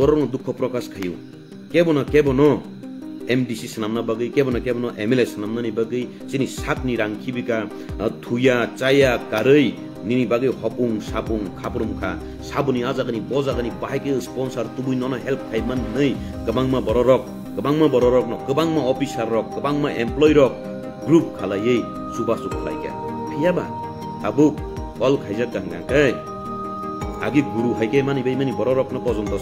ಕೊರೋನು ದುಃಖ ಪ್ರಕಾಶ್ ಖೈಯು ಕೇಬನ ಕೇಬನ ಎಮ್ ಡಿ ಸಿ ಸನಮ್ನ ಬಗ್ಗೆ ಕೇಬನ ಕೇಬನ ಎಮ್ ಎಲ್ ಎ ಸನಮ್ನನಿ ಬಗ್ಗೆ ಸಿನಿ ಸಾಕ್ನಿ ರಾಂಕಿಬಿಕಾ ಥುಯಾ ಚಾಯಾ ಕಾರೈ নিনি বাগে হপুং সাপুং খাপুরুম খা সাবুনি আজাগানি বজাগানি বাহাইকে স্পন্সার তুবুই নন হেল্প খাইমান নই গবাংমা বড় রক গবাংমা বড় রক ন গবাংমা অফিসার রক গবাংমা এমপ্লয় রক গ্রুপ খালাইয়ে সুবাসু খালাইকা ফিয়াবা আবুক কল খাইজা গাঙ্গাঙ্কাই आगि गुरु है खै गए मि मक नजन त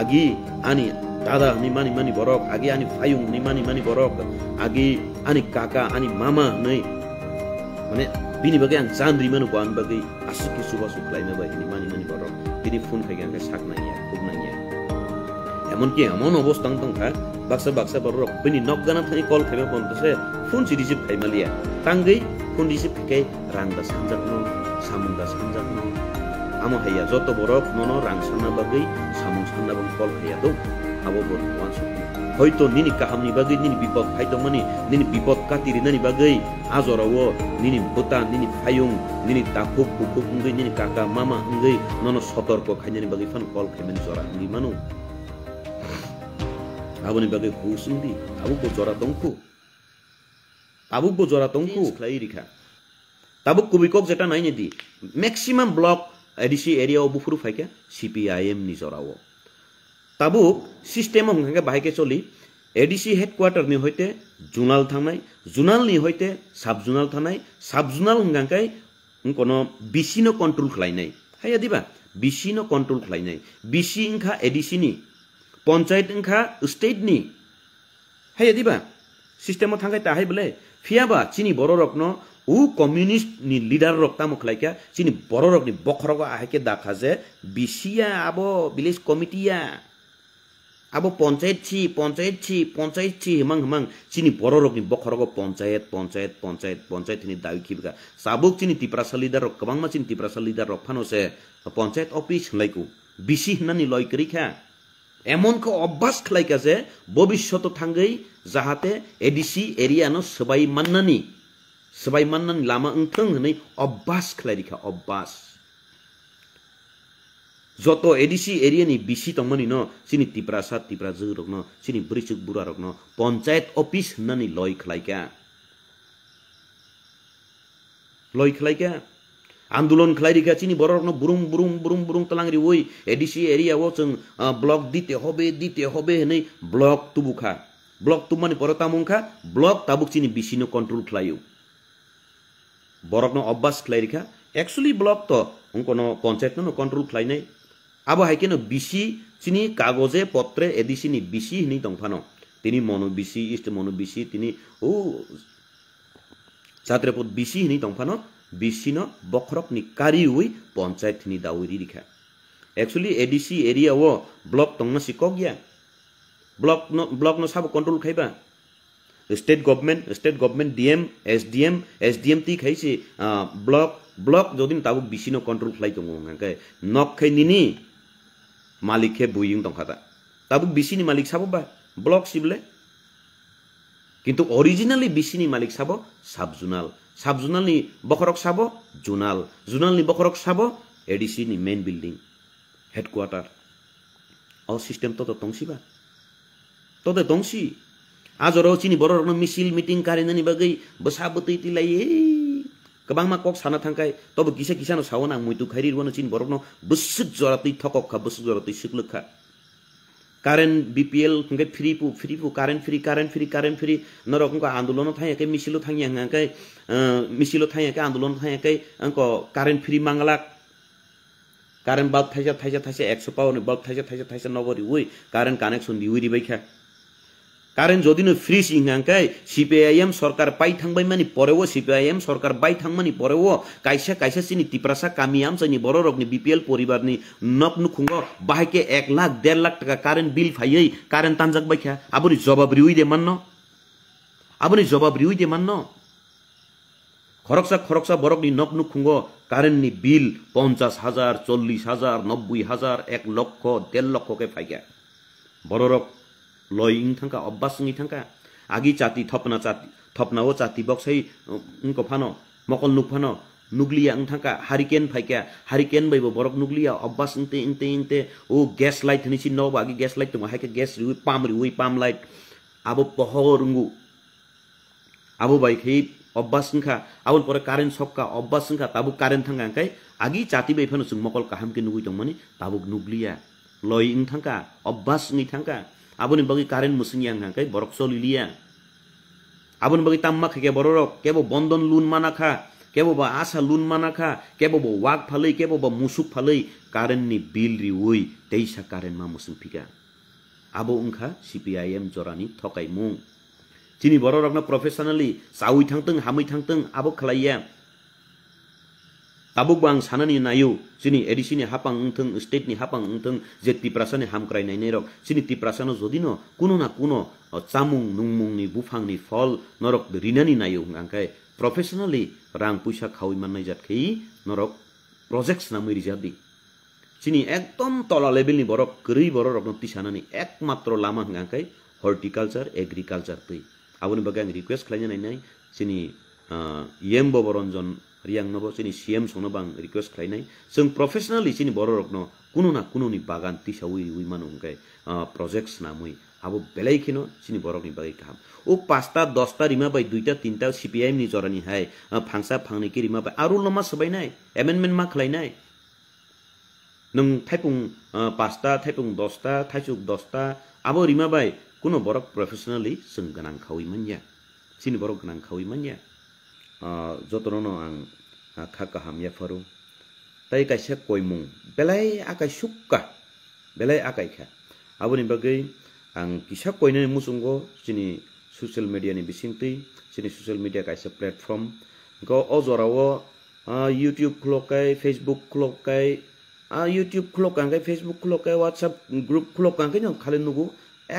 आगि अनि दादा मिनि माक आगि अनि भाइ हुने मिक आगि अनि काका अनि मामा विद्रिमै आशी सुकै अन्त सक नाकि अवस्थान दोखा बाहिर फोन चाहिँ रिसिभ खामा लिएर सानो amo haya joto borok nono rang sanna bagai samung sanna bang kol haya do abo bor wan su হয়তো নিনি কাহামনি বাগৈ নিনি বিপদ ফাইতো মানে নিনি বিপদ কাতিরি নানি বাগৈ আজরাও নিনি বোতা নিনি ফায়ুং নিনি তাকুক কুকুক উঙ্গৈ নিনি কাকা মামা উঙ্গৈ নন সতর্ক খাইনানি বাগৈ ফান কল খাইমেন জরা উঙ্গি মানু আবনি বাগৈ হুস উঙ্গি আবুকো জরা তঙ্কু আবুকো জরা তঙ্কু খাই রিখা তাবুক কুবিকক যেটা নাই নেদি ম্যাক্সিমাম ব্লক এডিসি এরিয়াও বুফুরু ফাইকে সিপিআইএম ಪಿ ಐ তাবুক সিস্টেম হংখাকে বাইকে চলি এডিসি হেডকোয়ার্টার নি হইতে জোনাল থানাই জোনাল নি হইতে সাব জোনাল থানাই সাব জোনাল হংখাকাই কোনো বিসিনো কন্ট্রোল খালাইনাই হাইয়া দিবা বিসিনো কন্ট্রোল নাই বিসি ইংখা এডিসি নি পঞ্চায়েত ইংখা স্টেট নি হাই আদিবা সিস্টেম থাকাই তাহাই বলে ফিয়াবা চিনি বড় রকম ऊ कम्युनिस्ट नि लिडर रोक्ता मुखलाइका चिनी बरो रोक्ने बखरको आखे दाखा जे बिसिया अब विलेज कमिटिया अब पञ्चायत छि पञ्चायत छि पञ्चायत छि हिमाङ हिमाङ चिनी बरो रोक्ने बखरको पञ्चायत पञ्चायत पञ्चायत पञ्चायत हिनी दावी खिबका साबुक चिनी तिप्रासा लिडर रोक कबाङमा चिनी तिप्रासा लिडर रोक्फानो से पञ्चायत अफिस लाइकु बिसि हिनानि लयकरिखा এমনকে অভ্যাস খেলাইকা যে ভবিষ্যত থাঙ্গেই যাহাতে এডিসি এরিয়ানো সবাই মান্নানি सबायमान नों लामा ओंथों होनै अब्बास खालायरिखा अब्बास जत एडिसि एरियानि बिसि दंमोन न सिनि तिप्रासा तिप्रा जोरग्न सिनि ब्रिसुक बुरारग्न पन्चायत अफिस होननानै लय खालायखा लय खालायखा आन्दोलन खालायरिखा सिनि बरग्न बुरुं बुरुं बुरुं बुरुं तलांरि वय एडिसि एरियाव जों ब्लक दिते हबे दिते हबे होनै ब्लक तुबुखा ब्लक तुबमानि पर तामुंखा ब्लक ताबुक सिनि बिसिनो कन्ट्रोल खालायो বরক অভ্যাস খেলাই রেখা একচুয়ালি ব্লক তো হুকো পঞ্চায়েত নো কন্ট্রোল খেলাই নাই আব হাইকেন বিচি চিনি কাগজে পত্রে এডিসিনি বিচি হিনি দংফানো তিনি মনু বিচি ইষ্ট মনু বিচি তিনি ও ছাত্রপদ বিচি হিনি দংফানো বিচিন বক্রক নি কারি হই পঞ্চায়েত হিনি দাউরি রেখা একচুয়ালি এডিসি এরিয়া ও ব্লক তঙ্গ শিকক গিয়া ব্লক ব্লক ন সাব কন্ট্রোল খাইবা state government state government DM SDM એસડીએમથી ખાઈ છે બ્લોક બ્લોક જોદિન તાબુક બીસીનો કંટ્રોલ ફ્લાઈ તો કે નખ ખઈ નીની માલિક ખે બુઈંગ તંખાતા তাবুক বিসিনি মালিক সাব বা ব্লক সিবলে কিন্তু অরিজিনালি বিসিনি মালিক সাব সাব জুনাল সাব জুনালনি বখরক সাব জুনাল জুনালনি বখরক সাব এডিসিনি মেইন বিল্ডিং হেডকোয়ার্টার অ সিস্টেম তত তংসিবা তত তংসি आज रहेछ बर बरु मिसिल मिटिङ कार्य नि बगै बसा बतै तिलाई ए गबाङमा कक छान थाङ्का तब घिसा घिसानो छ भने मुइ दुखाइ रिर्वन चिन बरुनो बुसु जरतै थकक खा बुसु जरतै सिक्लु खा बिपिएल हुँगै फ्री पु फ्री पु कारण फ्री कारण फ्री कारण फ्री नरकको आन्दोलन थाङ्या के मिसिलो थाङ्या हाङ्का मिसिलो थाङ्या आन्दोलन थाङ्या के अंक कारण फ्री मांगला कारण बाद थाइसा थाइसा थाइसा एक्सो पावर बाद थाइसा थाइसा थाइसा नबरी ओइ कारण कानेक्सन दिउरी बैखा कारण जदिनो फ्रिज इंगांकाय सिपिआइएम सरकार पाइ थांबाय मानि परेवो सिपिआइएम सरकार बाइ थां मानि परेवो कायसा कायसा सिनि तिप्रासा कामियाम जायनि बर' रगनि बिपिएल परिबारनि नक नुखुंग बाहायके एक लाख देर लाख टाका कारेन्ट बिल फायै कारेन्ट तानजाक बायखा आबुनि जवाब रिउइदे मान्न आबुनि जवाब रिउइदे मान्न খরকসা খরকসা বরকনি নকনুক খুঙ্গ কারেন্টনি বিল পঞ্চাশ হাজার চল্লিশ হাজার নব্বই হাজার এক লক্ষ দেড় লক্ষকে ফাইকা বড় রক loing थङ्का अब्बास ngi thangka agi chati थप्न chati थप्न हो chati boksai उनको फानो मकल nuk phano नुग्लिया उठाका हारिकेन फाइक्या हारिकेन भइबो बरक नुग्लिया अब्बास इन्ते इन्ते इन्ते ओ ग्यास लाइट निसि नौ बागी ग्यास लाइट तुम हाइके ग्यास रि पाम रिउ पाम लाइट अब पहरुङ्गु अब बाइक हे अब्बास खा अब पर कारेन सक्का अब्बास खा ताबु कारेन थांगा कै आगी चाति बेफन सुंग मकल काहम के नुगु तंग माने नुग्लिया लय इंथांका अब्बास नि थांका abun bagi karen musinyang ha kai borok sol ilia abun bagi tamma khake borok kebo bondon lun mana kha kebo ba asa lun mana kha kebo bo wak phalei kebo ba musuk phalei karen ni bill ri oi teisa karen ma musung phika abo unka CPIM jorani thokai mung chini borok na professionally sawi thangtung hamui thangtung abo khlaiya tabuk bang sanani nayu sini edisini hapang ungthung state ni hapang ungthung je tiprasane hamkrai nai nerok sini tiprasano jodino kuno na kuno chamung nungmung ni bufang ni fol norok rinani nayu angkai professionally rang puisa khawi mannai jatkei norok projects namui rijadi sini ekdom tola level ni borok kri borok rokno tisanani ekmatro lama angkai horticulture agriculture tui abuni bagang request khlainai nai sini yembo boronjon रियाङ नभ चाहिँ नि CM छ नभए request खाइ नै सङ professional चाहिँ नि बरु रोक्न कुन न कुन बागान ती छ उही उही हुँकै प्रोजेक्ट्स नामै उही अब बेलाइ खेन चिनि बरक नि काम ओ पास्ता दस्ता रिमा भाइ दुईटा तिनटा सिपिआइम नि जरनि हाय फाङसा फाङनि के रिमा भाइ अरु नमा सबै नै एमेन्डमेन्ट मा खलाइ नै नं थैपुङ पास्ता थैपुङ दस्ता थैचुक दस्ता अब रिमा भाइ कुन बरक प्रोफेशनली सङ गनाङ खौइ मन्या चिनि बरक गनाङ खौइ मन्या jotorono ang kha kaham yafaru tei kaisa koimung belai akai sukka belai akai kha aboni bagei ang kisa koinani musungo chini social media ni bisingtui chini social media kaisa platform go ojorao youtube khlokai facebook khlokai YouTube খুলক কাঙ্কে Facebook খুলক WhatsApp group খুলক কাঙ্কে যেন খালি নুগু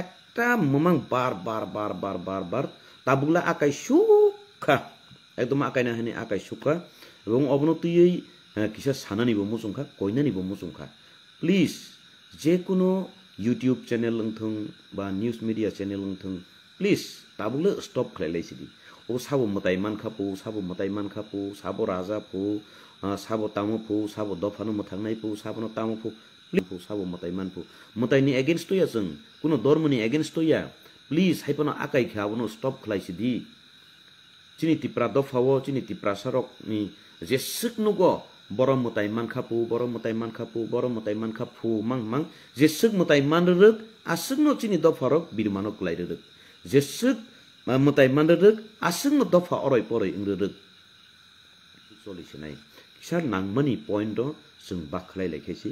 একটা মমাং বার বার বার বার বার বার তাবুলা আকাই সুখা एकदम आकायना हेने आकाय सुखा এবং অবনতিই কিসা সানা নিব মুসংখা কইনা নিব মুসংখা প্লিজ যে কোনো ইউটিউব চ্যানেল লংথং বা নিউজ মিডিয়া চ্যানেল লংথং প্লিজ তাবলে স্টপ খেলাইছি ও সাবো মতাই মান খাপো সাবো মতাই মান খাপো সাবো রাজা ফো সাবো তামো ফো সাবো দফানো মথাংনাই ফো সাবনো তামো ফো ফো সাবো মতাই মান ফো মতাইনি এগেনস্ট হইয়া जों কোনো ধর্মনি এগেনস্ট হইয়া প্লিজ হাইপানো আকাই খাওয়ানো স্টপ খেলাইছি দি chini tipra dophao chini tipra sarok ni jesuk nugo boro mutai mankhapu boro mutai mankhapu boro mutai mankhapu mang mang jesuk mutai manruk asuk no chini dopharok birmanok lairuk jesuk mutai manruk asuk no dopha oroi poroi ingruk solisnai kisar nangmani point do sung bakhlai lekesi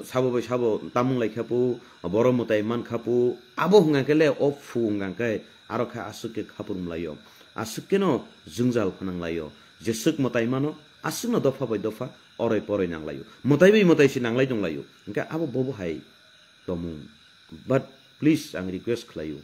sabu sabu tamung lai khapu boro mutai man khapu abo hunga kele op fu hunga kai aro kha asuk ke khapur mlayo asuk ke no jungjal khunang layo jesuk mutai mano asuk no dofa bai dofa oroi poroi nang layo mutai bai mutai si nang lai jong layo inka abo bobo hai tomung but please ang request khlayo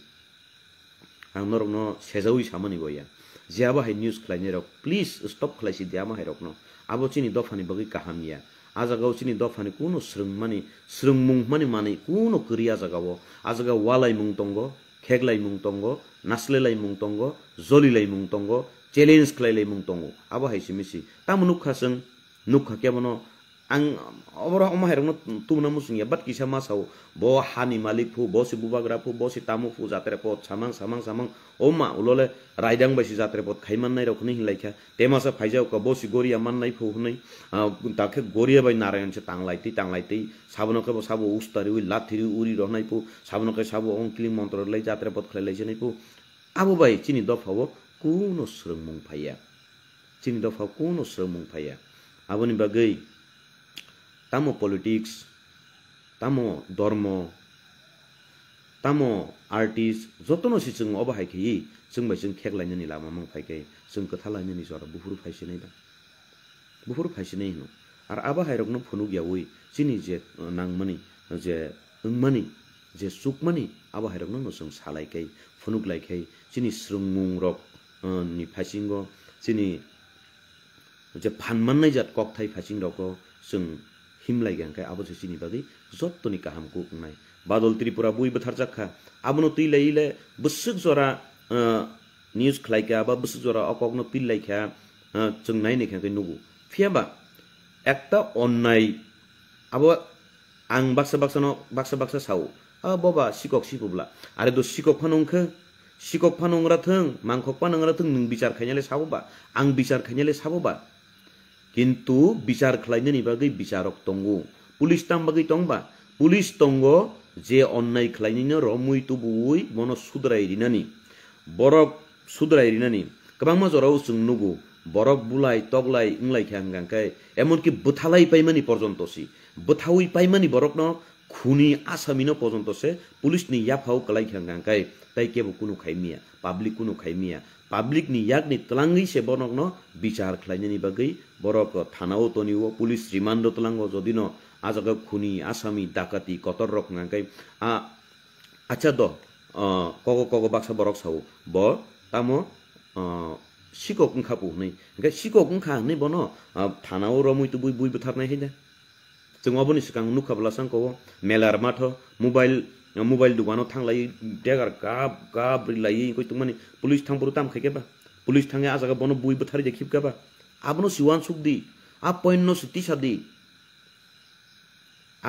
ang norok no sejaui samani goya je abo hai news khlaini rok please stop khlaisi dia ma hai rok no abo chini dofani bagi kaham niya आज गाउँ दफाने कुनो श्रृङ माने श्रृङ मुङ माने कुनो कुन क्रिया जग्गा हो आज गाउँ वालाई मुङ तङ्गो खेगलाई मुङ तङ्गो नास्लेलाई मुङ तङ्गो जोलीलाई मुङ तङ्गो च्यालेन्जलाई मुङ तङ्गो अब हाइसिमेसी तामा नुखासँग नुखा के भनौँ ang obra oma her no tum namus ngi bat ki sama sau bo hani malik fu bo si bubagra fu bo si tamu fu jatre pot samang samang samang oma ulole raidang basi jatre pot khaiman nai rokhni hin laikha tema sa phaijau ka bo si goriya man nai fu hunai takhe goriya bai narayan che tanglai ti tanglai ti sabno ka sabu ustari ui lathiri uri rohnai fu sabno ka sabu onkli mantra lai jatre pot khlai lai che nai fu abu bai chini dof hobo kuno srungmung phaiya chini dof hobo kuno srungmung phaiya abuni bagai तामो politics तामो धर्म तामो artist जतनोसि जों अब हायखि जों bye cake लायनानै लामा मांफायखाय जों खोथा लायनानै जरा बुहुर फायसिनाय दा बुहुर फायसिनाय हिनु आरो आबा हायरकनो फुनु गयावै जिनि जे नाङमनि जे ओंमानि जे सुखमानि आबा हायरकनो नों सालायखाय फनुक लायखाय जिनि स्रोंमुं रक नि फायसिंग जिनि जे फानमाननाय जात कक थाय फायसिं दावखौ जों हिमलाइग्याङका आबज चिनी बादै जत्तोनि काहामको उनाय बादल त्रिपुरा बुइ बथारजाखा आबनो तैलाइले बुसुक जरा निउज खलाइख्या बा बुसुक जरा अकग्न पिल्लाइख्या जोंनाय नेख्याखै नुगु फियाबा একটা অন্যায় আবার আং বাক্সা বাক্সানো বাক্সা বাক্সা সাও আ বাবা শিকক শিকুবলা আরে দো শিকক ফানংখো শিকক ফানংরা থং মাংখক ফানংরা থং নং বিচার খাইনালে সাববা আং বিচার খাইনালে সাববা কিন্তু বিচার খালাইনি বাকি বিচারক তঙ্গু পুলিশ তাম বাকি তংবা পুলিশ তঙ্গ যে অন্যায় খালাইনি রমুই তুবুই মন সুদ্রাই রিনানি বরক সুদ্রাই রিনানি গবাংমা জরাও চুংনুগু বরক বুলাই তগলাই ইংলাই খ্যাংগাংকাই এমনকি বোথালাই পাইমানি পর্যন্তসি বোথাউই পাইমানি বরক ন খুনি আসামিনো পর্যন্তসে পুলিশ নি ইয়াফাও কলাই খ্যাংগাংকাই તાઈકેબો કુનો ખાઈમિયા પાબ્લિક કુનો ખાઈમિયા પાબ્લિકની યાગની તલાંગી છે બનકનો বিচার খ্লাইনি বাকি বরক থানাও তনিও পুলিশ রিমান্ড তলাঙ্গ যদিন আজকে খুনি আসামি ডাকাতি কতর রক নাকাই আ আচ্ছা দ কগ কগ বাক্সা বরক সাও ব তামো শিকক খা পুহনাই ওকে শিকক খা হই বন থানাও রমই তো বুই বুই থারনাই হই না जों अबनि सिगां नुखाब्लासां खौ मेलार माथ' मबाइल মোবাইল দোকানও থাকলাই मबाइल গাব थांलायो देगार गाब गाब रिलायो इखौ माने पुलिस পুলিশ तामखायखेबा पुलिस थाङै आजागा बनो बयबो थारिजा खेबगाबा आपनो सिवान सुखदि आप पयन्न সুতি সাদি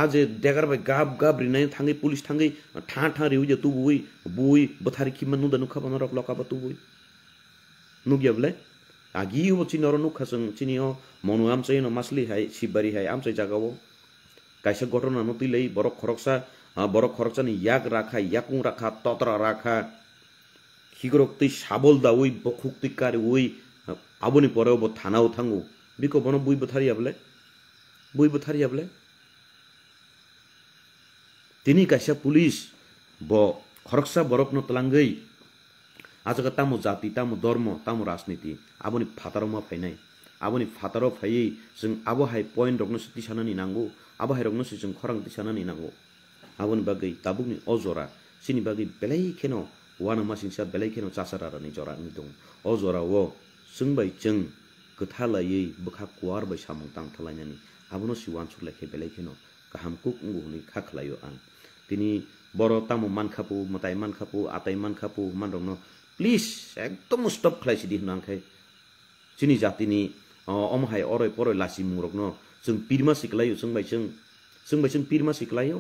আজ দেখার ভাই গাব গাব রিনাই থাঙ্গে পুলিশ থাঙ্গে ঠা ঠা রেউ যে তু বই বই বথারি কি নুদা নুখা বানো রক লকাবা তু বই নুগিয়া বলে আগি হব চিন অর নুখা সং চিনি অ মনু আমসাই ন মাসলি হাই শিববারি হাই আমসাই জাগাবো কাইসা ঘটনা নতিলেই বরক খরকসা হ্যাঁ, বড় খরচা নেই ইয়াক রাখা ইয়াকুং রাখা ততরা রাখা কি তুই সাবল দা ওই বখুক্তিকার ওই হ্যাঁ, আবনি পরে ওব থানাও থাঙ্গু বিকো বন বুইব থারি আবলে বুইব থারি আবলে তিনি কাইসা পুলিশ ব খরকসা বরক নতলাঙ্গই আজকে তামো জাতি তামো ধর্ম তামো রাজনীতি আবনি ফাতারমা ফাইনাই আবনি ফাতারও ফাইয়ে जों আবহাই পয়েন্ট রগ্নসি তিসানানি নাঙ্গু আবহাই রগ্নসি जों খরাং তিসানানি নাঙ্গু ಅವನ ಬಗ್ಗೆ ತಾಬುಗ್ನಿ ಅಜೋರ ಸಿನಿ ಬಗ್ಗೆ ಬೆಲೈಖೇನೋ ವಾನ ಮಾಸಿನ್ಸಾ ಬೆಲೈಖೇನೋ ಚಾಸಾರಾರನಿ ಜೋರ ನಿದು ಅಜೋರ ಓ ಸಂಬೈ ಚಂಗ್ ಕಥಾಲಯೈ ಬುಖಾ ಕುವಾರ್ ಬೈ ಸಾಮಂಗ್ ತಾಂಗ್ ಥಲೈನನಿ ಅವನೋ ಸಿವಾನ್ ಸುರ್ಲೈಖೆ ಬೆಲೈಖೇನೋ কাহামকুক উঙ্গুহনি খা খেলায়ও আং তিনি বড় তামো মান খাপু মতাই মান খাপু আতাই মান খাপু মান রং প্লিজ একদম স্টপ খেলাইছি দি হন আংখাই চিনি জাতিনি অমহাই অরয় পরয় লাসি মুরগ্ন जों पिरमा सिखलायो जोंबाय जों जोंबाय जों पिरमा सिखलायो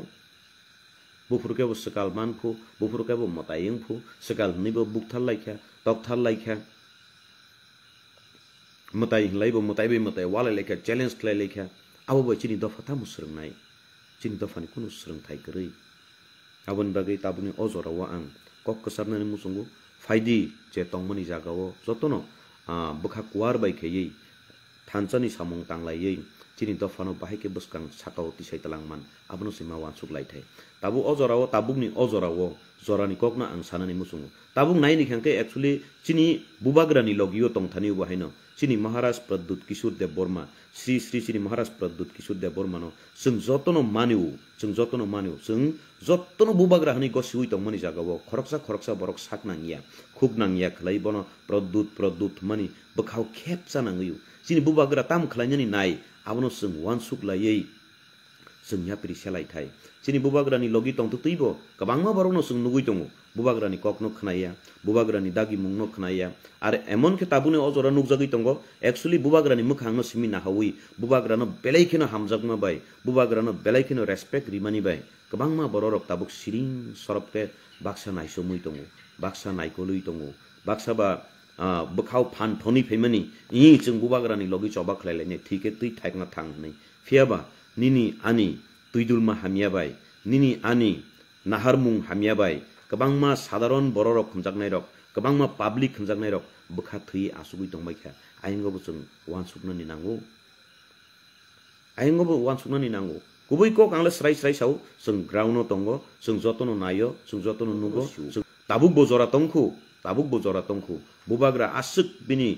बोप्रुब सकाल मन फु बोपुर सकाल एङ्खु सकल लाइख्या बुटार लाइख्या डल्या मिल मै म वा लिएर चेलेन्ज लब चिनी दफा अब मु सिङ चिनी दफा कुन सुरु ग्री आबुनि बगैँ ता अजर अब कक खाना मसङु फाइदिने जगाउँ जो बुढार बिठ थानसाली सामो तल chini dofano bahai ke buskang sakao tisai talangman abno sima wan suklai thai tabu ojorawo tabuk ni ojorawo jorani kokna ang sanani musungu tabuk nai ni khangke actually chini bubagrani logiyo tongthani ubahaino chini maharaj pradyut kishore dev borma Shri Shri Shri Maharaj Pradyot Kishore Dev বর্মানো সং যতন মানেও song যতন মানেও song যতন বুবাগ্রা হনি গসি we তং মানি জাগাবো খরকসা খরকসা বরক সাক নাঙ্গিয়া খুব নাঙ্গিয়া খেলাই বন প্রদ্যুৎ প্রদ্যুৎ মানি বখাও খেপসা নাঙ্গিও চিনি বুবাগ্রা তাম খেলাইনি নাই abono sung wan suk la yei sung ya piri selai thai chini bubagrani logi tong tu tuibo kabangma barono sung nugui tongo বুবাগ্রানি কখনো খানাইয়া বুবাগ্রানি দাগি মুংনো খানাইয়া আর এমন খে তাবুনে অজরা নুকজাগি তঙ্গ একচুয়ালি বুবাগ্রানি মুখাংনো সিমি না হাউই বুবাগ্রানো বেলাইখিনো হামজাকমা বাই বুবাগ্রানো বেলাইখিনো রেসপেক্ট রিমানি বাই গবাংমা বড়রক তাবুক সিরিং সরবকে বাক্সা নাইসো মুই তঙ্গো বাক্সা নাইকো লুই বা bkhau phan thoni phemani i chung guba grani logi choba khlele ne thike tui thaik na thang nei ba nini ani tuidul ma hamia bai nini ani nahar mung hamia bai kabang ma sadaron boro rok khumjak nai rok kabang ma public khumjak nai rok bkha thui asugui tong bai kha aingo bu chung wan sukna ni nangu aingo bu wan sukna ni nangu kubui ko kangla srai srai sau chung ground no tongo chung jotono nayo chung jotono nugo chung tabuk bojora tongkhu tabuk bojora tongku bubagra asuk bini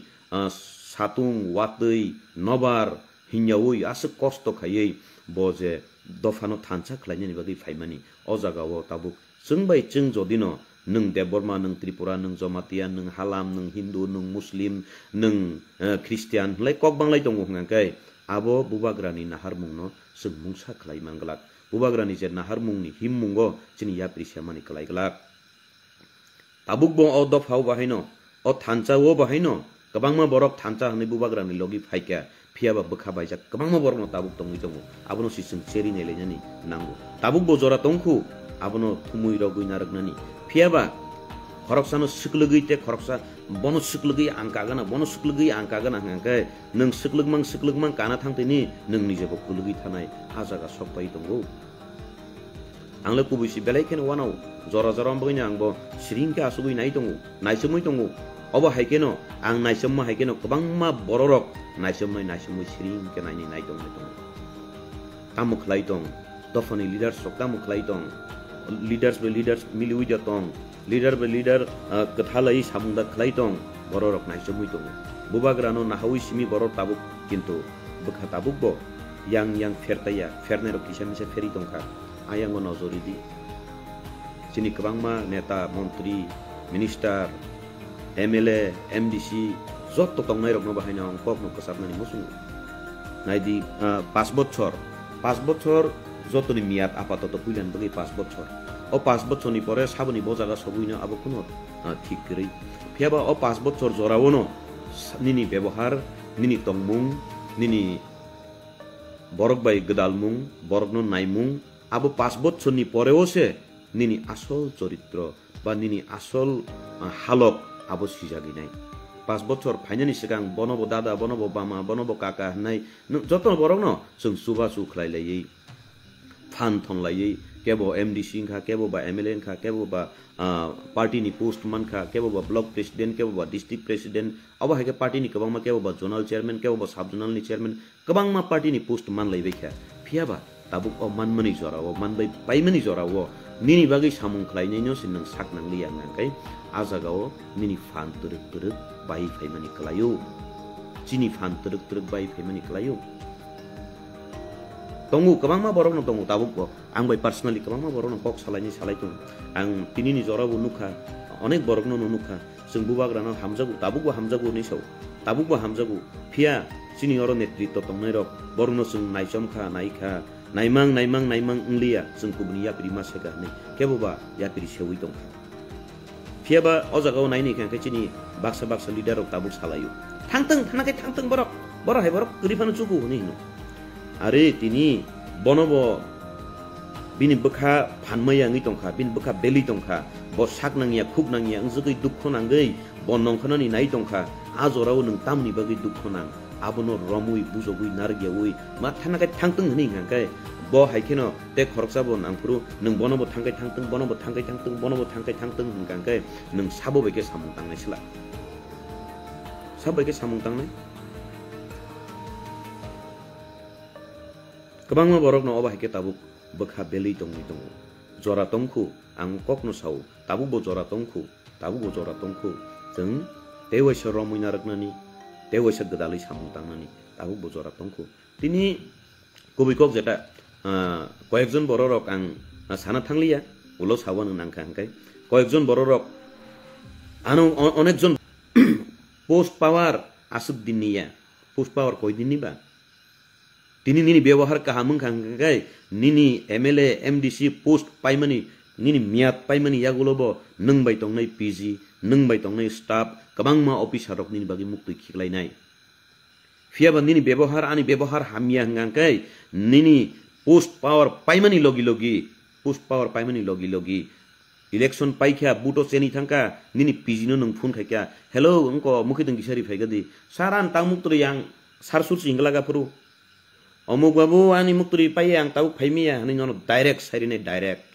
satung watui nobar hinyaui asuk kosto khayei boje dofano thancha khlaini bagi phaimani o jagao tabuk chungbai chung jodino नों देबरमा नों त्रिपुरा नों जमातिया नों हालाम नों हिन्दु नों मुस्लिम नों Christian हलाय कक बांलाय दङ होङाखै आब' बुबाग्रानि नाहार मुंनो जों मुंसा खालायमांगलाक बुबाग्रानि जे नाहार मुंनि हिम मुंग' जोंनि याप्रिसिया मानि खालायगलाक tabuk bo o dophau bahino o thancha wo bahino kabangma borok thancha hani bubagra ni logi phaikya phia ba bkha baija kabangma borok no tabuk tongi tongu abono sisim cheri ne le jani nangu tabuk bo jora tongku abono thumui ro guina ragnani phia ba khoroksano siklugi te khoroksa bono siklugi angka gana bono siklugi angka gana hanga nang siklugmang siklugmang kana thangtini nang nije bo kulugi thanai ha jaga sokpai tongu আংলে কুবুসি বেলাই কেন ওয়ানও জরা জরা বই না আংব সিরিং কে আসুগুই নাই তঙু নাইসমই তঙু of হাইকেন আং নাইসম হাইকেন কবাং মা বড় রক নাইসমই নাইসমই সিরিং কে নাইনি নাই তঙু নাই তঙু তামু খলাই তং দফনি লিডার সব তামু খলাই তং লিডার্স বে লিডার্স মিলি উই তং লিডার বে লিডার কথা লাই সামুদা খলাই তং বড় রক নাইসমই তঙু বুবাগ্রান নাহাউই সিমি বড় তাবুক কিন্তু বখা তাবুক ব ইয়াং ইয়াং ফেরতাইয়া ফেরনের কিসামিসা ফেরি তংখা आयाङो नजरिदि सिनि गोबांमा नेता मन्त्रि मिनिस्टार एमएलए एमडिसि जत्त' तंनाय रगनो बाहायनो आं ककनो फोसाबनानै मोसुङो नायदि पास बच्छर পাঁচ বছর যতনি মেয়াদ আপাতত পুইলেন বলি পাঁচ বছর ও পাঁচ বছরনি পরে সাবনি বজাগা সবই না আবো কোনো ঠিক করেই ফিয়াবা ও পাঁচ বছর জরাও ন নিনি ব্যবহার নিনি তংমুং নিনি বরক বাই গদালমুং বরকন নাইমুং આબો પાંચબોત્સરની પરેઓ છે નીની আসল চরিত্র বা নিনি আসল হালক আবো সিজাগি নাই পাঁচ বছর ফাইনানি সিগাং বনব দাদা বনব বামা বনব কাকা নাই যত বরং ন जों सुबा सु ख्लायलायै ফান थनलायै কেব এমডি সিংখা কেব বা এমএলএ খা কেব বা পার্টিনি পোস্টমান খা কেব বা ব্লক প্রেসিডেন্ট কেব বা ডিস্ট্রিক্ট প্রেসিডেন্ট अब हाइके पार्टीनि गोबांमा केब बा जोनाल चेयरमैन केब बा साब जोनालनि चेयरमैन गोबांमा पार्टीनि पोस्ट मानलायबाय खा फियाबा tabuk o man mani zora wo man bai pai mani zora wo nini bagi samung khlai nei no sinang sak nang li yang nang kai aja ga wo nini fan turuk turuk bai phai mani khlayo chini fan turuk turuk bai phai mani khlayo tongu kabang ma borok no tongu tabuk bo ang bai personally kabang ma borok no kok salai ni salai tong ang tini ni zora bo nukha অনেক বরগ্ন নুখা जों बुबाग्रा न हामजागु ताबुगु हामजागु नि सौ ताबुगु हामजागु फिया senior नेतृत्व तंनै रक बरुनो जों नायसमखा नायखा naimang naimang naimang unglia जोंखौ बुनि यापिरि मासेगा नै केबोबा यापिरि सेवै दं फियाबा अजागाव नायनि खांखै चिनि बाक्सा बाक्सा लिडारक ताबुक सालायो थांथों थानाखै थांथों बरक बर हाय बरक गोरिबानो जुगु हनै हिनु आरे तिनि बनब बिनि बोखा फानमैयाङै दंखा बिनि बोखा बेलि दंखा ब साक नाङिया खुब नाङिया ओंजोगै दुख नांगै बन नंखानानै नाय दंखा आजराव नों तामनि बागै दुख नां अब नो र रमु बुझो नार गगेवी माइन हु ब है के दे खरक अङ न बनबै थनैङ्क बनैङ्ग हुँदै न सबैके सामुं छुला सबैके समाग न अब हाइके त बखा बेली तौँ जराखु अङ कक्क न साउ ता तंखु ताबु ब बो तंखु जु ट रमै नारकना তেগৈছত গদালি সামুং তাংমানি তাবো বজরা তংকু তিনি কবিকক যেটা কয়েকজন বড় রক আং সানা থাংলিয়া উলো সাবানো নাংকা হাঙ্কাই কয়েকজন বড় রক আনো অনেকজন পোস্ট পাওয়ার আসুদ্দিন নিয়া পোস্ট পাওয়ার কয়দিন নিবা তিনি নিনি ব্যবহার কাহামুং হাঙ্কাই নিনি এমএলএ এমডিসি পোস্ট পাইমানি nini miat paimani yagulobo nung bai tongnai staff nung bai tongnai staff kabangma officer rok nini bagi mukti khiklainai फियाबा निनी व्यवहार आनी व्यवहार हामिया हंगांकै निनी पोस्ट पावर पाइमानी लगी लगी पोस्ट पावर पाइमानी लगी लगी इलेक्शन पाइख्या बुटो चेनी थांका निनी पिजिनो नों फोन खाइख्या हेलो उनको मुखी दंगी सारी फैगदी सारा तांग मुक्तुरी आं सारसुर सिंगलागा फुरु अमुक बाबू आनी मुक्तुरी पाइया आं ताउ फैमिया हनै डायरेक्ट सारी नै direct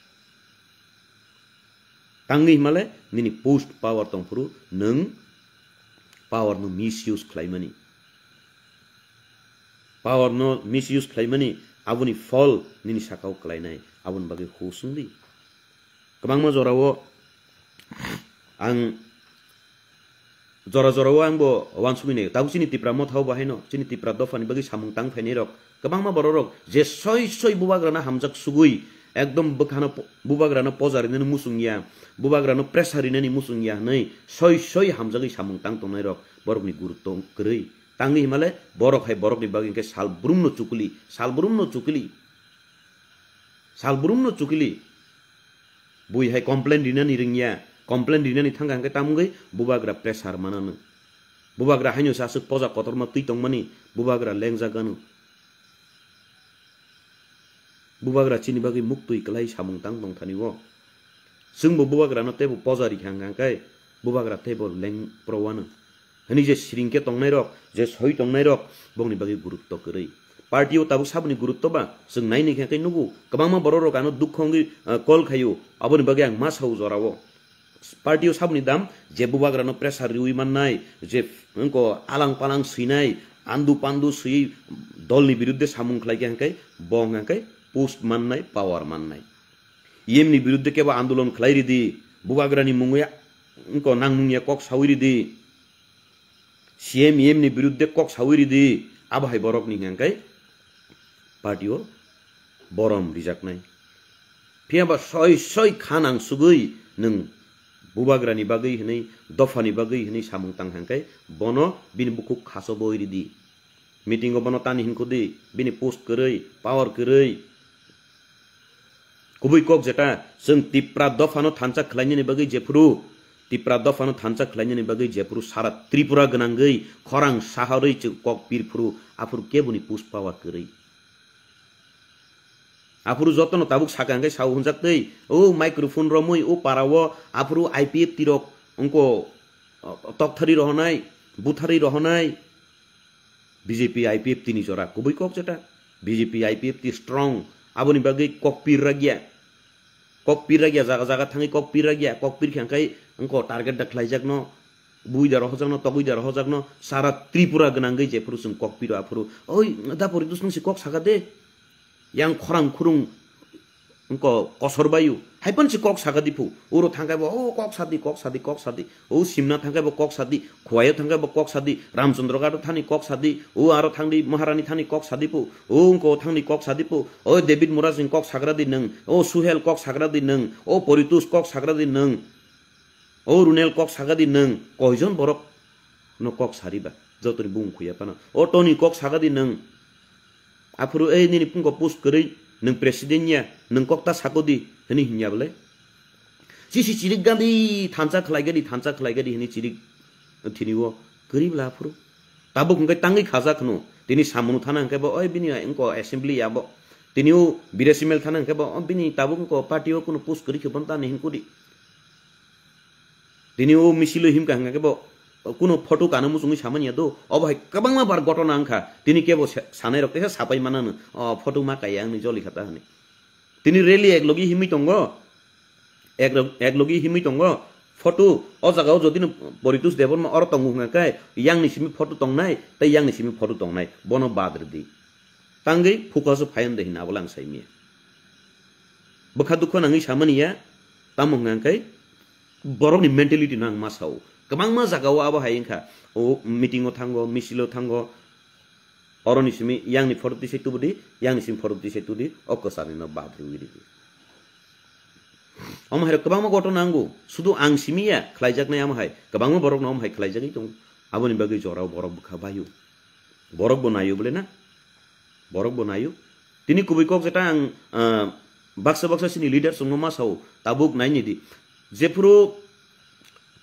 tangi himale nini post power tong furu nung power no misuse klaimani power no misuse klaimani abuni fall nini sakau klainai abun bagi hosundi kebang ma jorawo ang जरा जराव आंबो वानसुमिने ताउ सिनि तिप्रा मथाव बाहायन सिनि तिप्रा दफानि बगि सामुंग तां फाइनि रक गोबां मा बर' रक जे सय सय बुबाग्राना हामजाक सुगुई एकदम बखाना बुबाग्रा न पजारिने नि मुसुंगिया बुबाग्रा न प्रेसारिने नि मुसुंगिया नै सय सय हामजागै सामुं तां तंनाय रक बरकनि गुरुत्व करै तांनि हिमाले बरक हाय बरकनि बागिंके साल बुरुमनो चुकली साल बुरुमनो चुकली साल बुरुमनो चुकली बुइ हाय कम्प्लेन दिना नि रिंगिया कम्प्लेन दिना नि थांगा हांगे तामुंगै बुबाग्रा प्रेसार मानानो बुबाग्रा हाइनो सासो पजा कतरमा तैतंमानि बुबाग्रा लेंजा गानो বুবাগ্রা চিনি বাকি মুখ তুই কলাই সামুং তাং দং থানি ও সং বো বুবাগ্রা নতে বো পজারি খ্যাং গাং কাই বুবাগ্রা তে বো লেং প্রওয়ান হনি যে সিরিংকে তং নাই রক যে সই তং নাই রক বং নি বাকি গুরুত্ব করি পার্টি ও তাবু সাবনি গুরুত্ব বা সং নাই নি খ্যাং কাই নুগু কবাং মা বড় রক আনো দুঃখ গি কল খাইও আবনি বাকি আং মা সাউ জরাও পার্টি ও সাবনি দাম যে বুবাগ্রা ন প্রেসার রিউই মান নাই যে কো আলাং পালাং সুই নাই আন্দু পান্দু সুই দল নি বিরুদ্ধে সামুং খলাই কে হাঁকাই বং হাঁকাই পোস্ট মান নাই পাওয়ার মান নাই ইয়েমনি বিরুদ্ধে কেবা আন্দোলন খেলাইরি দি বুগাগ্রানি মুঙ্গয়া নাংনুয়া কক সাউরি দি সিএম ইয়েমনি বিরুদ্ধে কক সাউরি দি আবহাই বরক নিহাঙ্কাই ও বরম রিজাক নাই ফিয়াবা সয় সয় খানাং সুগৈ নং বুবাগ্রানি বাগৈ হनै দফানি বাগৈ হनै সামুং তাংহাঙ্কাই বন বিন বুকুক খাসো বৈরি দি মিটিং বন তানি হিনকো দি বিনি পোস্ট কरै পাওয়ার কरै गुबै कक जेटा जों দফানো दफानो थानसा खालायनायनि জেফুরু তিপ্রা দফানো दफानो थानसा खालायनायनि জেফুরু সারা ত্রিপুরা त्रिपुरा गोनांगै खरां কক कक बिरफोरु आफोर केबुनि पुस पावा गोरै আফুরু যত্ন তাবুক সাকাঙ্গে সাউ হুঞ্জাকতেই ও মাইক্রোফোন রমই ও পারাব আফুরু আইপিএফ তিরক অঙ্ক তকথারি রহনাই বুথারি রহনাই বিজেপি আইপিএফ তিনি জরা কবই কক যেটা বিজেপি আইপিএফ তি স্ট্রং আবনি বাগে কক পির রাগিয়া ককপীর গিয়া জায়গা জায়গা থাকি ককপীর গিয়া ককপীর খেয়াকাই অঙ্ক টার্গেট দেখলাই যাক ন বুই দা রহজাক ন তবুই দা রহজাক ন সারা ত্রিপুরা গনাঙ্গে যে ফুরু সুম ককপীর আফুরু ওই দা পরিদুষ্ণ সে কক সাগা দে ইয়াং খরাং খুরুং অঙ্ক কসর বায়ু 하이펀치 꼭 사가디푸 오로 탕가보 오꼭 사디 꼭 사디 꼭 사디 오 심나 탕가보 꼭 사디 고아요 탕가보 꼭 사디 람순드로가도 타니 꼭 사디 오 아로 탕디 마하라니 타니 꼭 사디푸 오고 탕니 꼭 사디푸 오 데빗 모라진 꼭 사그라디 능오 수헬 꼭 사그라디 능오 보리투스 꼭 사그라디 능오 루넬 꼭 사가디 능 거이전 버럭 너꼭 사리바 저더니 뭉 구야파나 오 토니 꼭 사가디 능 앞으로 에이 니니 뿡거 부스 그레이 nang presidentnya nang kokta sakodi hini hinyable sisi chirik gandi thancha khlai gadi thancha khlai gadi hini chirik thini wo garib la phuru tabo kungai tangi khaja khno তিনি সামনু থানা হাঙ্কে বা ওই বিনি এঙ্ক এসেম্বলি আব তিনিও বিদেশি মেল থানা হাঙ্কে বা ও বিনি তাবুঙ্ক পার্টিও কোনো পোস্ট করি খেপন তা নেহিম করি তিনিও মিছিল হিমকা হাঙ্কে বা कुनो फटो कानो मुसुङी सामान्य दो अब है कबाङमा बार गटन आङ्खा तिनी के बो सानै रक्ते छ सापाई मानन फटोमा काया आंनि जलि खाता हने तिनी रेली एक लगी हिमी टंग एक एक लगी हिमी टंग फटो अ जगाव जदिन परितुस देवनमा अर टंगु काय यांग निसिमी फटो टंगनाय त यांग निसिमी फटो टंगनाय बन बादर दि तांगै फुकस फायन दहिना बोलां साइमिया बखा दुख नाङै सामानिया तामङ काय borokni mentality nang masao kwbangma jagao abo haiyengkha o meetingo thango misilo thango অরণিসিমি ইয়াংনি ফরতি সেতু বুডি ইয়াংনিসিম ফরতি সেতু দি অকসানিন বাদ্রুগিরি অমহাইর কবাংমা গট নাঙ্গু শুধু আংসিমিয়া খ্লাইজাকনাই আমহাই কবাংমা বরক না অমহাই খ্লাইজাকই দং আবনি বাগি জরাও বরক বুখা বায়ু বরক বনায়ু বলে না বরক বনায়ু তিনি কবি কক যেটা আং বাক্সা বাক্সা সিনি লিডার সঙ্গ মাসাও তাবুক নাইনি দি जेफोरो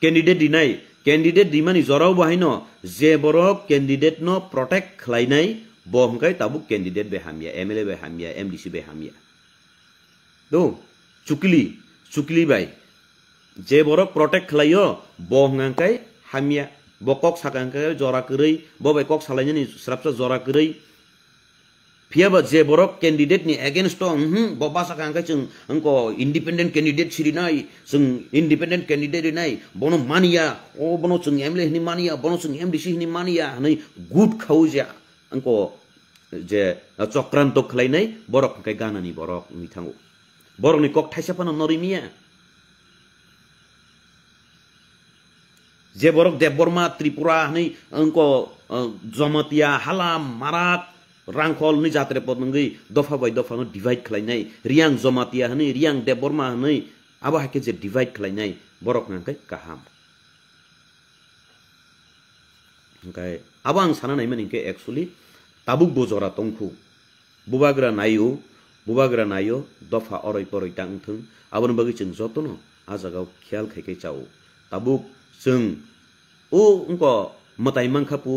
कैंडिडेट दिनाय कैंडिडेट दिमानि जराव बहायनो जेबरो कैंडिडेट नो प्रोटेक्ट खलायनाय बहंगाय ताबु कैंडिडेट बे हामिया एमएलए बे हामिया एमडीसी बे हामिया दो चुकली चुकली बाय जेबरो प्रोटेक्ट खलायो बहंगाय हामिया बकक साकांकाय जरा करै बबेकक सालायनायनि स्राबसा जरा करै piaba jeborok candidate ni against to hm boba sakang kai chung angko independent candidate siri nai chung independent candidate nai bono mania o bono chung emle ni mania bono chung mdc ni mania nei good khauja angko je চক্রান্ত খেলাই নাই বরক কে গানানি বরক মিথাঙ্গো বরকনি cock থাইসাপানো নরিমিয়া যে বরক দেববর্মা ত্রিপুরা হই অঙ্ক জমতিয়া হালা মারাত रांखलनि जात्रे पदनङै दफा बाय दफानो डिभाइड खालायनाय रियां जमातिया होनै रियां देबरमा होनै आबो हाके जे डिभाइड खालायनाय बरकनांखै गाहाम ओमफ्राय आबो आं साना नायमोन इनखे एक्सुलि ताबुक बजरा तंखु बुबाग्रा नायो बुबाग्रा नायो दफा अरय परय दांथों आबोन बगै जों जतन आजागाव ख्याल खायखै चाव ताबुक जों ও অঙ্ক মতাই মাংখাপু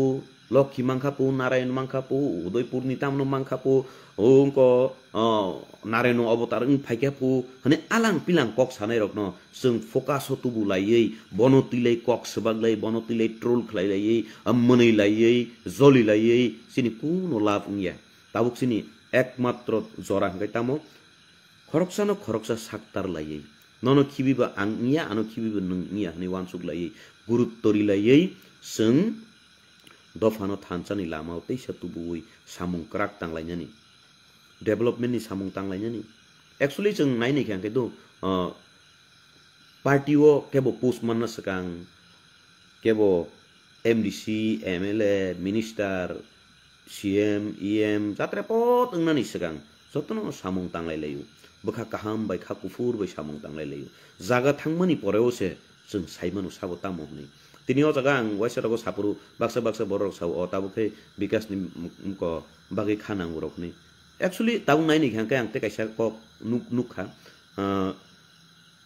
लक्खी मांखा नारायण मांखा पो उदयपुर नीताम मांखा पो ओंक नारायण अवतार इं हने आलांग पिलांग कक सानाई रखन जों फोकस होतुबु लायै बनोतिले कक सबाग लाय बनोतिले ट्रोल खलाय लायै अमनै लायै जोलि लायै सिनि कुनो लाभ उनिया ताबुक सिनि एकमात्र जरा हंगै तामो खरकसानो खरकसा साक्तार लायै ननो खिबिबा आंनिया अनो खिबिबा नंगनिया हने वानसुग लायै गुरुत्तोरी लायै जों dofano thanchani lamao teisa tubuwi samung krak tanglainyani developmentni samung tanglainyani actually chung naini khyang ke do party wo kebo post manna sakang kebo MDC, MLA, minister, CM, EM, jatre pot ngnani sakang jotno samung tanglai layu bukha kaham bai kha kufur bai samung tanglai layu jaga thangmani poreo se chung saimanu sabo tamo huni तिनीहरू जग्गा अब वाइ सो बक्सा बक्सा बड ता विकास भागै खा नै एक्सुअली तु नै कि त्यो कैसाको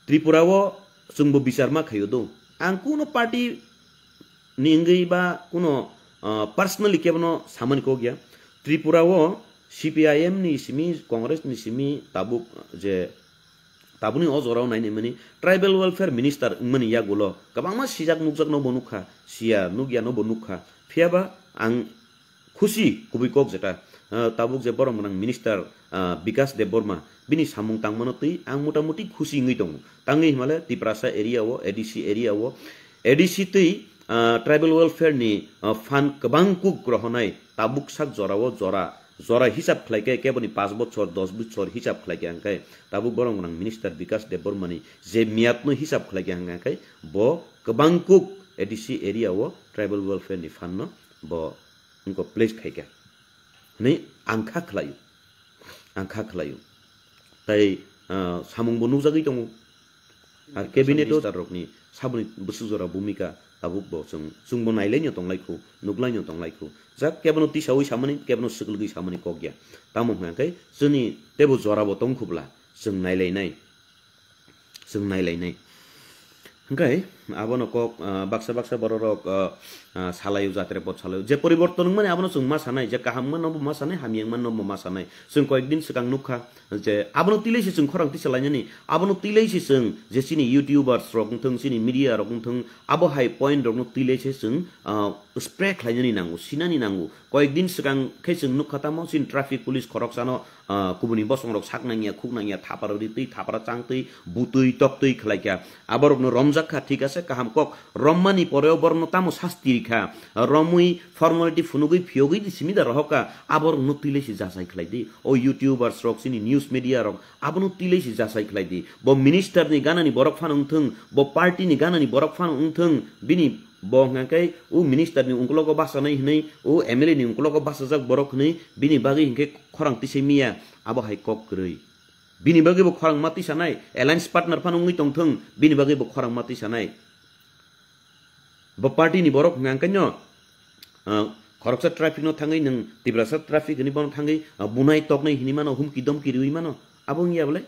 त्रिपुराओ जुन विचारमा खै दौ आटी निग पर्सनली केवन समानीको गायि त्रिपुराओ सिपिआईएम कङग्रेस नि ताकु जे दाबनि अ जराव नायनि मनि ट्राइबल वेलफेयर मिनिस्टर मनि या गुलो गबांमा सिजाक नुजक न बनुखा सिया नुगिया न बनुखा फियाबा आं खुसि कुबिकक जेटा ताबुक जे बरम नां मिनिस्टर विकास देव बर्मा बिनि सामुं तांगमनति आं मोटा मोटी खुसि ngi दं तांगै हिमाले तिप्रासा एरिया व एडीसी एरिया व एडीसी तै ट्राइबल वेलफेयर नि फान गबांकु ग्रहनाय ताबुक साक जराव जरा জৰা হিচাপ খাইকাই কেৱল পাঁচ বছৰ দহ বছৰ হিচাপ খাইকে হাংকাই তাবো বৰং নাং মিনিষ্টাৰ বিকাশ দেৱবৰ্মানি যে ম্যাদনো হিচাপ খাইকে হাংকাই ব কবাংকুক এডিচি এৰিয়া ও ট্ৰাইবেল ৱেলফেয়াৰ নিফান্ন ব প্লেচ খাইকা নে আংখা খাই আংখা খাই তাই চামুংবো নুজাগৈ দং আৰু কেবিনেটৰ তাৰকনি চাবনি বুচুজৰা ভূমিকা abuk bo chung chung bo naile nyo tong lai khu nukla nyo tong lai khu ja kebno ti shawi shamani kebno sikul gi shamani kok gya tamong hwa kai suni tebu jora bo tong khubla chung naile nai chung naile nai hang kai আবন কক বাক্সা বাক্সা বড় rock সালায়ু জাতের পথ সালায়ু যে পরিবর্তন মানে আবন সুং মা সানাই যে কাহাম্মা নব মা সানাই হামিয়াংমান নব মা সানাই সুং কয়েকদিন সুকাং নুখা যে আবন তিলেই সে সুং খরাং তি সালাইনি আবন তিলেই সে সুং যে সিনি ইউটিউবার্স রকম থং সিনি মিডিয়া রকম থং আবো হাই পয়েন্ট রকম তিলেই সে সুং স্প্রে খাইনি নাঙ্গু সিনানি নাঙ্গু কয়েকদিন সুকাং খে সুং নুখাতামো সিন ট্রাফিক পুলিশ খরক সানো কুমনি বসং রক সাক নাঙিয়া খুক নাঙিয়া থাপার তুই থাপারা চাং তুই বুতুই তক তুই খেলাইকা আবার রমজাক্ষা ঠিক আছে আছে কাহামকক রম্মানি পরেও বর্ণতাম শাস্তি রেখা রমুই ফর্মালিটি ফুনুগুই ফিয়গুই সিমিদা রহকা আবার নতিলে সে যাচাই খেলাই দি ও ইউটিউবার রক সিনি নিউজ মিডিয়া রক আবার নতিলে সে যাচাই খেলাই দি ব মিনিস্টারনি গানানি বরকফান উংথং ব পার্টিনি গানানি বরকফান উংথং বিনি বংহাকে ও মিনিস্টারনি উঙ্কলক বাসানাই হनै ও এমএলএ নি উঙ্কলক বাসাজাক বরক হनै বিনি বাগি হিংকে খরাংতি সে মিয়া আবহাই কক রই বিনি বাকী বো খরং মাতি সানাই এলায়েন্স পার্টনার ফান উই তংথং বিনি বাকী বো খরং মাতি সানাই বপার্টি নি বরক মিয়াঙ্কান্য খরকসা ট্রাফিক ন থাঙ্গি নং তিব্রাসা ট্রাফিক নিবন থাঙ্গি বুনাই টক নাই হিনিমান হুমকি দমকি রুইমান আবং ইয়া বলে